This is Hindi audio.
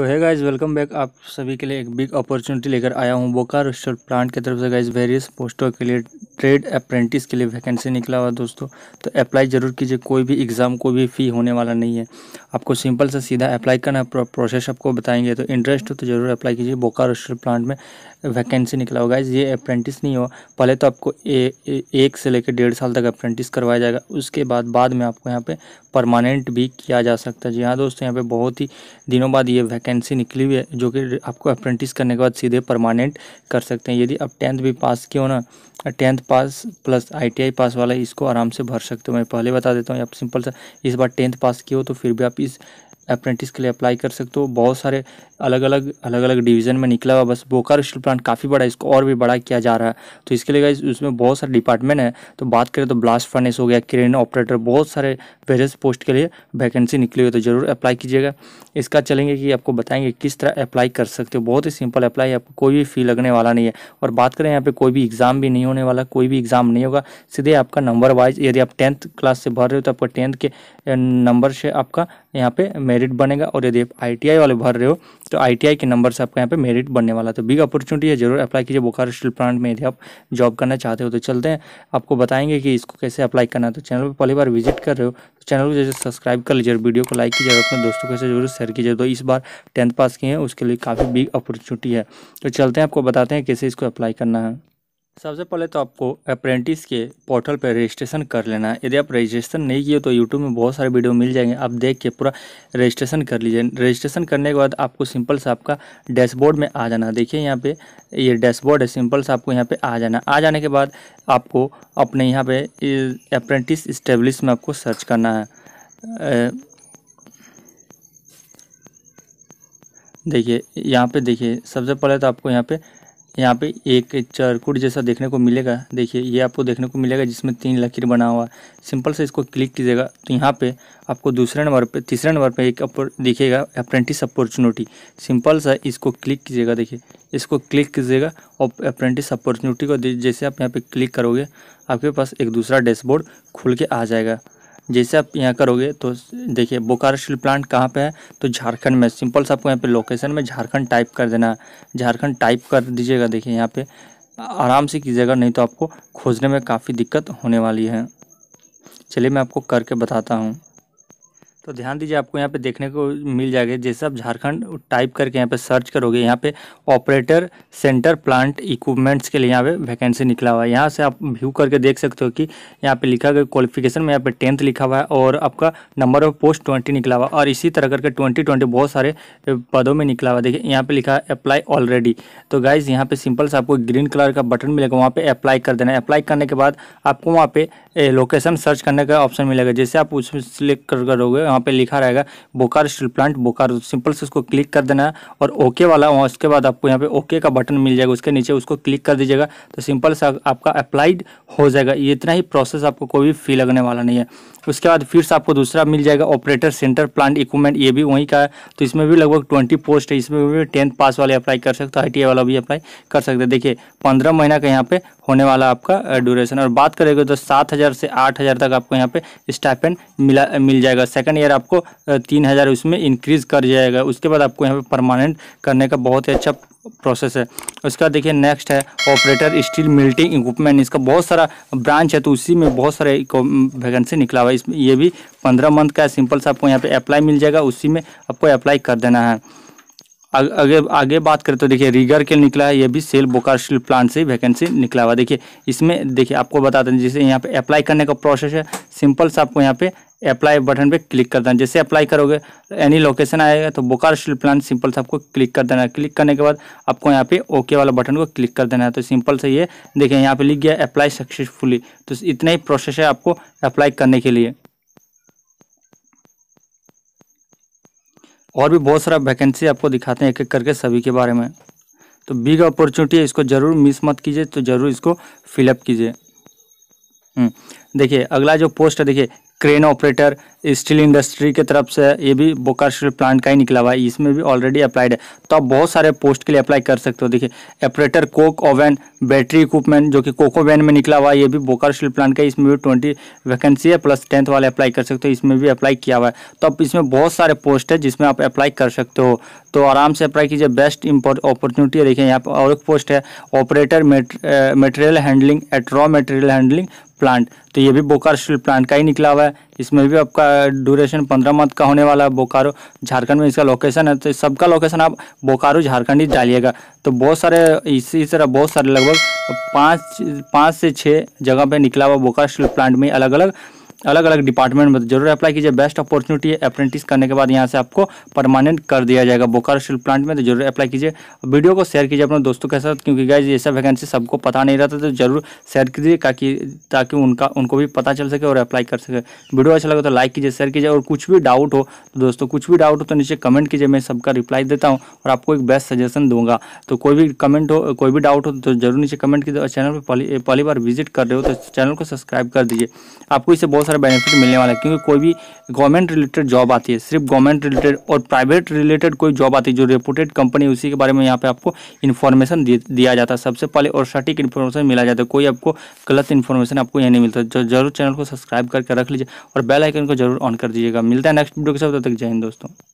तो है गाइज़ वेलकम बैक आप सभी के लिए एक बिग अपॉर्चुनिटी लेकर आया हूँ बोकार स्टोर प्लांट की तरफ से गाइज़ वेरियस पोस्टों के लिए ट्रेड अप्रेंटिस के लिए वैकेंसी निकला हुआ दोस्तों तो अप्लाई ज़रूर कीजिए कोई भी एग्ज़ाम कोई भी फ़ी होने वाला नहीं है आपको सिंपल से सीधा अप्लाई करना प्रोसेस आपको बताएंगे तो इंटरेस्ट हो तो ज़रूर अप्लाई कीजिए बोकार स्टोर प्लांट में वैकेंसी निकला होगा ये अप्रेंटिस नहीं हो पहले तो आपको ए, ए, एक से लेकर डेढ़ साल तक अप्रेंटिस करवाया जाएगा उसके बाद बाद में आपको यहाँ पर परमानेंट भी किया जा सकता है जी हाँ दोस्तों यहाँ पर बहुत ही दिनों बाद ये वैकेंसी वैकेंसी निकली हुई है जो कि आपको अप्रेंटिस करने के बाद सीधे परमानेंट कर सकते हैं यदि आप टेंथ भी पास किए हो ना tenth pass plus ITI pass वाला इसको आराम से भर सकते हो मैं पहले बता देता हूँ आप सिंपल सा इस बार टेंथ पास किए हो तो फिर भी आप इस अप्रेंटिस के लिए अप्लाई कर सकते हो बहुत सारे अलग अलग अलग अलग डिवीज़न में निकला हुआ बस बोकारो स्टील प्लांट काफ़ी बड़ा है इसको और भी बड़ा किया जा रहा है तो इसके लिए गाइज उसमें बहुत सारे डिपार्टमेंट है तो बात करें तो ब्लास्ट फर्नेस हो गया क्रेन ऑपरेटर बहुत सारे वेरियस पोस्ट के लिए वैकेंसी निकली हुई तो ज़रूर अप्लाई कीजिएगा इसका चलेंगे कि आपको बताएंगे किस तरह अप्लाई कर सकते हो बहुत ही सिंपल अप्लाई आपको कोई भी फ़ी लगने वाला नहीं है और बात करें यहाँ पर कोई भी एग्ज़ाम भी नहीं होने वाला कोई भी एग्ज़ाम नहीं होगा सीधे आपका नंबर वाइज यदि आप टेंथ क्लास से भर रहे हो तो आपका टेंथ के नंबर से आपका यहाँ पे मेरिट बनेगा और यदि आप आई वाले भर रहे हो तो आईटीआई के नंबर से आपका यहाँ पे मेरिट बनने वाला तो बिग अपॉर्चुनिटी है जरूर अप्लाई कीजिए बोकारो स्टील प्लांट में यदि आप जॉब करना चाहते हो तो चलते हैं आपको बताएंगे कि इसको कैसे अप्लाई करना है तो चैनल पर पहली बार विजिट कर रहे हो तो चैनल को जैसे सब्सक्राइब कर लीजिए वीडियो को लाइक कीजिए और अपने दोस्तों के साथ जरूर शेयर कीजिए तो इस बार टेंथ पास किए हैं उसके लिए काफ़ी बिग अपॉर्चुनिटी है तो चलते हैं आपको बताते हैं कैसे इसको अप्लाई करना है सबसे पहले तो आपको अप्रेंटिस के पोर्टल पर रजिस्ट्रेशन कर लेना है यदि आप रजिस्ट्रेशन नहीं किए तो यूट्यूब में बहुत सारे वीडियो मिल जाएंगे आप देख के पूरा रजिस्ट्रेशन कर लीजिए रजिस्ट्रेशन करने के बाद आपको सिंपल से आपका डैशबोर्ड में आ जाना देखिए यहाँ पे ये डैशबोर्ड है सिंपल से आपको यहाँ पर आ जाना आ जाने के बाद आपको अपने यहाँ पे अप्रेंटिस इस्टेब्लिश में आपको सर्च करना है देखिए यहाँ पे देखिए सबसे पहले तो आपको यहाँ पे यहाँ पे एक चरकुट जैसा देखने को मिलेगा देखिए ये आपको देखने को मिलेगा जिसमें तीन लकीर बना हुआ सिंपल से इसको क्लिक कीजिएगा तो यहाँ पे आपको दूसरे नंबर पे तीसरे नंबर पे एक अपर दिखेगा अप्रेंटिस अपॉर्चुनिटी सिंपल सा इसको क्लिक कीजिएगा देखिए इसको क्लिक कीजिएगा और अप्रेंटिस अपॉर्चुनिटी को जैसे आप यहाँ पर क्लिक करोगे आपके पास एक दूसरा डैशबोर्ड खुल के आ जाएगा जैसे आप यहाँ करोगे तो देखिए बोकारो स्टील प्लांट कहाँ पे है तो झारखंड में सिंपल से आपको यहाँ पे लोकेशन में झारखंड टाइप कर देना झारखंड टाइप कर दीजिएगा देखिए यहाँ पे आराम से कीजिएगा नहीं तो आपको खोजने में काफ़ी दिक्कत होने वाली है चलिए मैं आपको करके बताता हूँ तो ध्यान दीजिए आपको यहाँ पे देखने को मिल जाएगा जैसे आप झारखंड टाइप करके यहाँ पे सर्च करोगे यहाँ पे ऑपरेटर सेंटर प्लांट इक्विपमेंट्स के लिए यहाँ पे वैकेंसी निकला हुआ है यहाँ से आप व्यू करके देख सकते हो कि यहाँ पे लिखा गया क्वालिफिकेशन में यहाँ पे टेंथ लिखा हुआ है और आपका नंबर ऑफ पोस्ट ट्वेंटी निकला हुआ और इसी तरह करके ट्वेंटी ट्वेंटी बहुत सारे पदों में निकला हुआ देखिए यहाँ पर लिखा है अप्लाई ऑलरेडी तो गाइज यहाँ पर सिंपल से आपको ग्रीन कलर का बटन मिलेगा वहाँ पर अप्लाई कर देना है अप्लाई करने के बाद आपको वहाँ पे लोकेशन सर्च करने का ऑप्शन मिलेगा जैसे आप उसमें सिलेक्ट करोगे वहाँ पे लिखा रहेगा बोकारो स्टील प्लांट बोकारो तो सिंपल से उसको क्लिक कर देना है और ओके वाला वहाँ उसके बाद आपको यहाँ पे ओके का बटन मिल जाएगा उसके नीचे उसको क्लिक कर दीजिएगा तो सिंपल से आपका अप्लाइड हो जाएगा ये इतना ही प्रोसेस आपको कोई भी फी लगने वाला नहीं है उसके बाद फिर से आपको दूसरा मिल जाएगा ऑपरेटर सेंटर प्लांट इक्विपमेंट ये भी वहीं का है तो इसमें भी लगभग ट्वेंटी पोस्ट है इसमें भी टेंथ पास वाले अप्लाई कर सकते हो आई वाला भी अप्लाई कर सकते हैं देखिए पंद्रह महीना का यहाँ पे होने वाला आपका ड्यूरेशन और बात करेगा तो सात हज़ार से आठ हज़ार तक आपको यहाँ पे स्टाइपेंड मिला मिल जाएगा सेकंड ईयर आपको तीन हज़ार उसमें इंक्रीज़ कर जाएगा उसके बाद आपको यहाँ पे परमानेंट करने का बहुत ही अच्छा प्रोसेस है उसका देखिए नेक्स्ट है ऑपरेटर स्टील मिल्टिंग इक्विपमेंट इसका बहुत सारा ब्रांच है तो उसी में बहुत सारे वैकेंसी निकला हुआ है इसमें ये भी पंद्रह मंथ का है सिंपल सा आपको यहाँ पे अप्लाई मिल जाएगा उसी में आपको अप्लाई कर देना है अगर आगे बात करें तो देखिए रीगर के निकला है ये भी सेल बोकारशील प्लांट से वैकेंसी निकला हुआ देखिए इसमें देखिए आपको बता दें जैसे यहाँ पे अप्लाई करने का प्रोसेस है सिंपल सा आपको यहाँ पे अप्लाई बटन पे क्लिक कर देना जैसे अप्लाई करोगे एनी लोकेशन आएगा तो बोकार स्टील प्लान सिंपल से आपको क्लिक कर देना है क्लिक करने के बाद आपको यहाँ पे ओके वाला बटन को क्लिक कर देना है तो सिंपल से ये देखिए यहाँ पे लिख गया अप्लाई सक्सेसफुली तो इतना ही प्रोसेस है आपको अप्लाई करने के लिए और भी बहुत सारा वैकेंसी आपको दिखाते हैं एक एक करके सभी के बारे में तो बिग अपॉर्चुनिटी है इसको ज़रूर मिस मत कीजिए तो ज़रूर इसको फिलअप कीजिए हम्म, देखिए अगला जो पोस्ट है देखिए क्रेन ऑपरेटर स्टील इंडस्ट्री की तरफ से ये भी बोकार स्टील प्लांट का ही निकला हुआ है इसमें भी ऑलरेडी अप्लाइड है तो आप बहुत सारे पोस्ट के लिए अप्लाई कर सकते हो देखिए operator coke oven battery equipment जो कि कोको वैन में निकला हुआ है ये भी बोकार स्टील प्लांट का इसमें भी ट्वेंटी वैकेंसी है प्लस टेंथ वाले अप्लाई कर सकते हो इसमें भी अप्लाई किया हुआ है तो आप इसमें बहुत सारे पोस्ट है जिसमें आप अप्लाई कर सकते हो तो आराम से अप्लाई कीजिए बेस्ट अपॉर्चुनिटी है देखिए यहाँ पर और एक पोस्ट है operator material handling at raw material handling plant तो ये भी बोकारो स्टील प्लांट का ही निकला हुआ है इसमें भी आपका ड्यूरेशन पंद्रह मंथ का होने वाला है बोकारो झारखंड में इसका लोकेशन है तो सबका लोकेशन आप बोकारो झारखंड ही डालिएगा तो बहुत सारे इसी तरह बहुत सारे लगभग पाँच पाँच से छः जगह पे निकला हुआ बोकारो स्टील प्लांट में अलग अलग अलग अलग डिपार्टमेंट में जरूर अप्लाई कीजिए बेस्ट अपॉर्चुनिटी है अप्रेंटिस करने के बाद यहाँ से आपको परमानेंट कर दिया जाएगा बोकारो स्टील प्लांट में तो जरूर अप्लाई कीजिए वीडियो को शेयर कीजिए अपने दोस्तों के साथ क्योंकि गाइज ये सब वैकेंसी सबको पता नहीं रहता तो जरूर शेयर कीजिए ताकि ताकि उनका उनको भी पता चल सके और अप्लाई कर सके वीडियो अच्छा लगे तो लाइक कीजिए शेयर कीजिए और कुछ भी डाउट हो तो दोस्तों कुछ भी डाउट हो तो नीचे कमेंट कीजिए मैं सबका रिप्लाई देता हूँ और आपको एक बेस्ट सजेशन दूंगा तो कोई भी कमेंट हो कोई भी डाउट हो तो जरूर नीचे कमेंट कीजिए और चैनल पर पहली बार विजिट कर रहे हो तो चैनल को सब्सक्राइब कर दीजिए आपको इसे बहुत सारा बेनिफिट मिलने वाला है क्योंकि कोई भी गवर्नमेंट रिलेटेड जॉब आती है सिर्फ गवर्नमेंट रिलेटेड और प्राइवेट रिलेटेड कोई जॉब आती है जो रिपोर्टेड कंपनी उसी के बारे में यहाँ पे आपको इन्फॉर्मेशन दिया जाता है सबसे पहले और सटीक इन्फॉर्मेशन मिला जाता है कोई आपको गलत इन्फॉर्मेशन आपको यहाँ नहीं मिलता जरूर चैनल को सब्सक्राइब करके रख लीजिए और बेल आइकन को जरूर ऑन कर दीजिएगा मिलता है नेक्स्ट वीडियो के साथ तब तक जय हिंद दोस्तों